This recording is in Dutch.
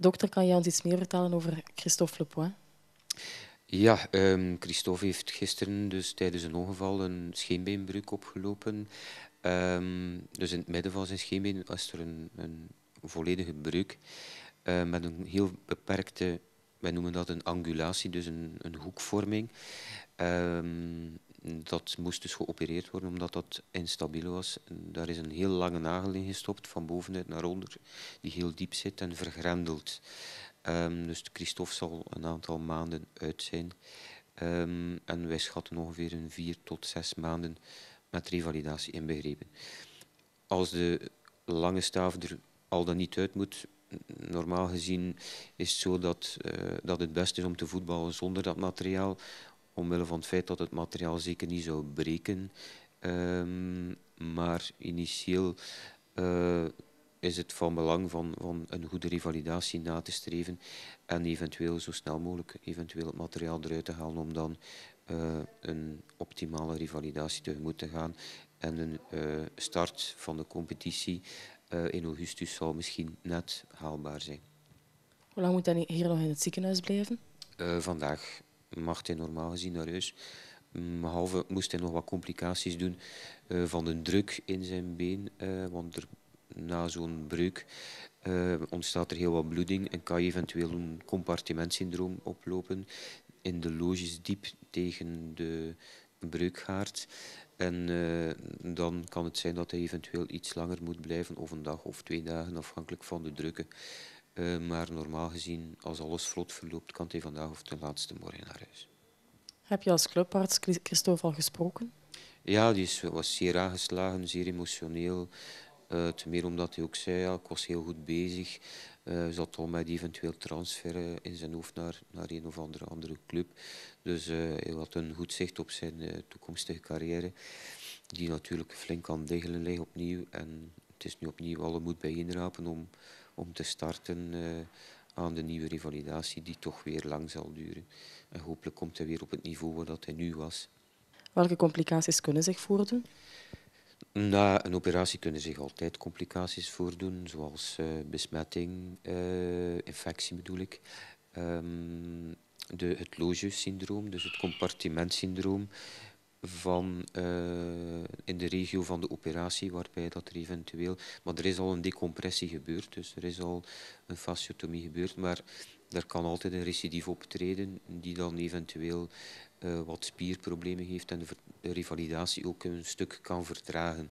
Dokter, kan je ons iets meer vertellen over Christophe Lepoin? Ja, ehm, Christophe heeft gisteren dus tijdens een ongeval een scheenbeenbreuk opgelopen. Um, dus in het midden van zijn scheenbeen was er een, een volledige breuk eh, met een heel beperkte, wij noemen dat een angulatie, dus een, een hoekvorming. Um, dat moest dus geopereerd worden omdat dat instabiel was. daar is een heel lange nagel in gestopt, van bovenuit naar onder, die heel diep zit en vergrendeld. Um, dus Christophe zal een aantal maanden uit zijn. Ehm, en wij schatten ongeveer een vier tot zes maanden met revalidatie inbegrepen. Als de lange staaf er al dan niet uit moet, normaal gezien is het zo dat, uh, dat het best is om te voetballen zonder dat materiaal, omwille van het feit dat het materiaal zeker niet zou breken. Ehm, maar initieel eh, is het van belang van, van een goede revalidatie na te streven en eventueel zo snel mogelijk eventueel het materiaal eruit te halen om dan eh, een optimale revalidatie tegemoet te gaan. En een eh, start van de competitie in augustus zou misschien net haalbaar zijn. Hoe lang moet hij hier nog in het ziekenhuis blijven? vandaag mag hij normaal gezien naar huis. Mm, behalve moest hij nog wat complicaties doen eh, van de druk in zijn been. Eh, want na zo'n breuk eh, ontstaat er heel wat bloeding en kan je eventueel een compartimentsyndroom oplopen. In de loges diep tegen de breukhaard. En dan kan het zijn dat hij eventueel iets langer moet blijven, of een dag of twee dagen, afhankelijk van de drukken. Eh, maar normaal gezien, als alles vlot verloopt, kan hij vandaag of ten laatste morgen naar huis. Heb je als clubarts Christophe al gesproken? Ja, die is, was zeer aangeslagen, zeer emotioneel. Eh, ten meer omdat hij ook zei, ja, ik was heel goed bezig. Uh, eh, zat al met eventueel transfer in zijn hoofd naar, naar een of andere, andere club. Dus hij had een goed zicht op zijn toekomstige carrière. Die natuurlijk flink kan degelen leggen opnieuw. En het is nu opnieuw alle moed bijeenrapen om, om te starten eh, aan de nieuwe revalidatie die toch weer lang zal duren. En hopelijk komt hij weer op het niveau waar dat hij nu was. Welke complicaties kunnen zich voordoen? Na een operatie kunnen zich altijd complicaties voordoen, zoals eh, besmetting, eh, infectie bedoel ik. Ehm, de, het loge-syndroom, dus het compartimentsyndroom, van, eh, in de regio van de operatie, waarbij dat er eventueel... Maar er is al een decompressie gebeurd, dus er is al een fasciotomie gebeurd, maar er kan altijd een recidief optreden die dan eventueel eh, wat spierproblemen heeft en de, de, revalidatie ook een stuk kan vertragen.